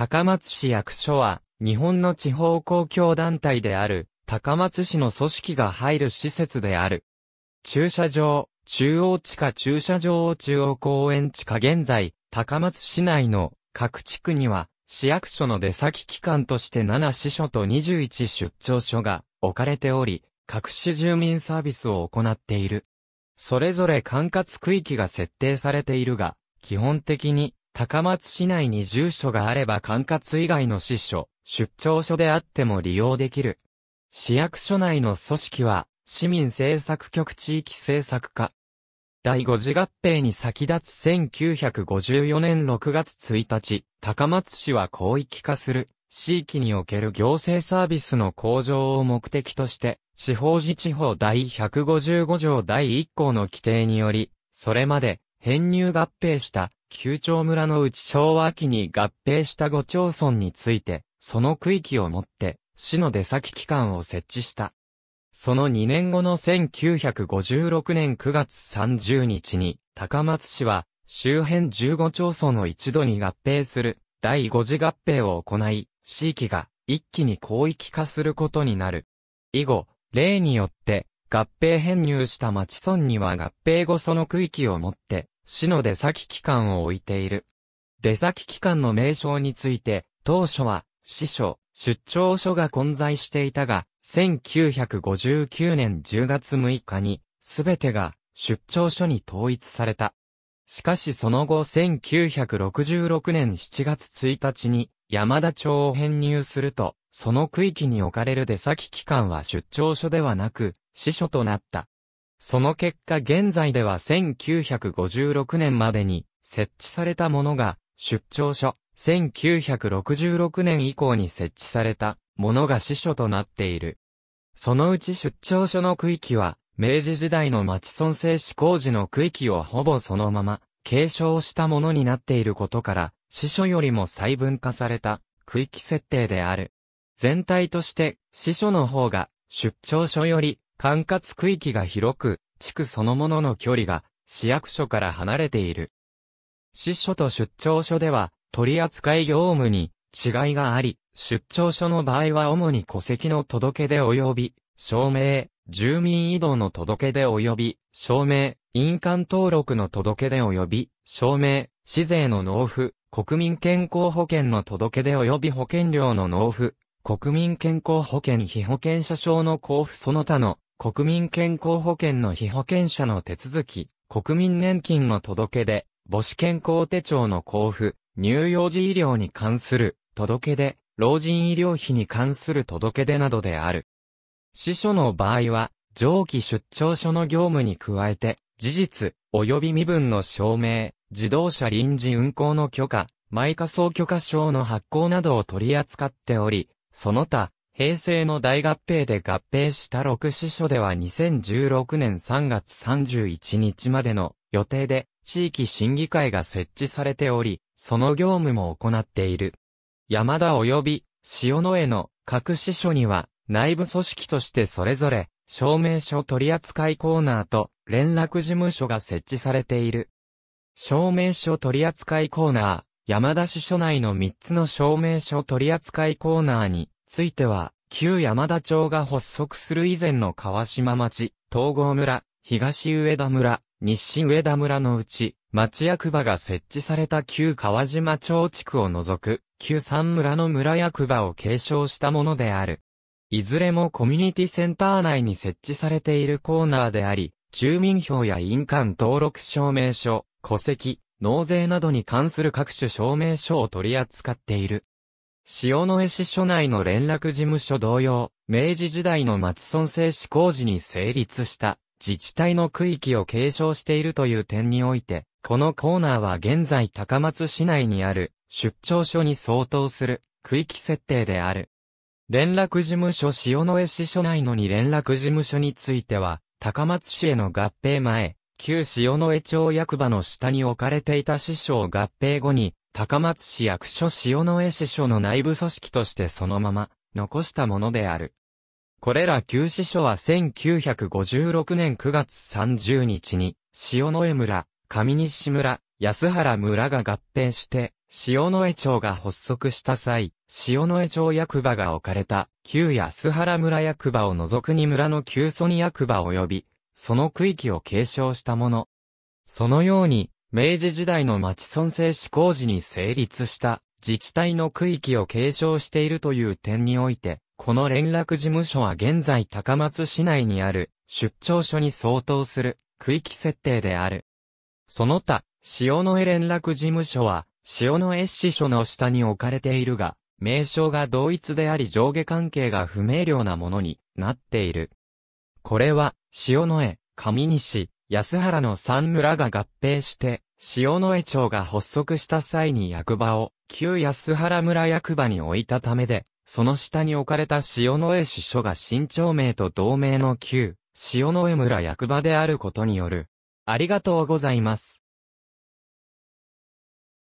高松市役所は、日本の地方公共団体である、高松市の組織が入る施設である。駐車場、中央地下駐車場を中央公園地下現在、高松市内の各地区には、市役所の出先機関として7支所と21出張所が置かれており、各種住民サービスを行っている。それぞれ管轄区域が設定されているが、基本的に高松市内に住所があれば管轄以外の支所、出張所であっても利用できる。市役所内の組織は、市民政策局地域政策課。第5次合併に先立つ1954年6月1日、高松市は広域化する。地域における行政サービスの向上を目的として、地方自治法第155条第1項の規定により、それまで編入合併した旧町村のうち昭和期に合併した五町村について、その区域をもって、市の出先機関を設置した。その2年後の1956年9月30日に、高松市は、周辺15町村を一度に合併する、第5次合併を行い、市域が一気に広域化することになる。以後、例によって、合併編入した町村には合併後その区域をもって、市の出先機関を置いている。出先機関の名称について、当初は、支書、出張所が混在していたが、1959年10月6日に、すべてが出張所に統一された。しかしその後1966年7月1日に山田町を編入すると、その区域に置かれる出先機関は出張所ではなく、支書となった。その結果現在では1956年までに設置されたものが出張所、1966年以降に設置されたものが支所となっている。そのうち出張所の区域は、明治時代の町村政施工事の区域をほぼそのまま継承したものになっていることから、支所よりも細分化された区域設定である。全体として、支所の方が出張所より管轄区域が広く、地区そのものの距離が市役所から離れている。支所と出張所では取扱業務に違いがあり、出張所の場合は主に戸籍の届け出及び、証明、住民移動の届け出及び、証明、印鑑登録の届け出及び、証明、市税の納付、国民健康保険の届け出及び保険料の納付、国民健康保険非保険者証の交付その他の国民健康保険の被保険者の手続き、国民年金の届け出、母子健康手帳の交付、乳幼児医療に関する届け出、老人医療費に関する届け出などである。司書の場合は、上記出張所の業務に加えて、事実、及び身分の証明、自動車臨時運行の許可、毎仮想許可証の発行などを取り扱っており、その他、平成の大合併で合併した6支所では2016年3月31日までの予定で地域審議会が設置されており、その業務も行っている。山田及び塩野江の各支所には内部組織としてそれぞれ証明書取扱コーナーと連絡事務所が設置されている。証明書取扱コーナー、山田支所内の3つの証明書取扱コーナーについては、旧山田町が発足する以前の川島町、東郷村、東上田村、西上田村のうち、町役場が設置された旧川島町地区を除く、旧三村の村役場を継承したものである。いずれもコミュニティセンター内に設置されているコーナーであり、住民票や印鑑登録証明書、戸籍、納税などに関する各種証明書を取り扱っている。塩野江市所内の連絡事務所同様、明治時代の松村製施工時に成立した自治体の区域を継承しているという点において、このコーナーは現在高松市内にある出張所に相当する区域設定である。連絡事務所塩野江市所内のに連絡事務所については、高松市への合併前、旧塩野江町役場の下に置かれていた市を合併後に、高松市役所塩の江支所の内部組織としてそのまま残したものである。これら旧支所は1956年9月30日に塩の江村、上西村、安原村が合併して塩の江町が発足した際、塩の江町役場が置かれた旧安原村役場を除くに村の旧村役場及び、その区域を継承したもの。そのように、明治時代の町村制施行時に成立した自治体の区域を継承しているという点において、この連絡事務所は現在高松市内にある出張所に相当する区域設定である。その他、塩野江連絡事務所は、塩野江支所の下に置かれているが、名称が同一であり上下関係が不明瞭なものになっている。これは、塩野江、上西、安原の三村が合併して、塩野江町が発足した際に役場を、旧安原村役場に置いたためで、その下に置かれた塩野江支所が新町名と同名の旧、塩野江村役場であることによる。ありがとうございます。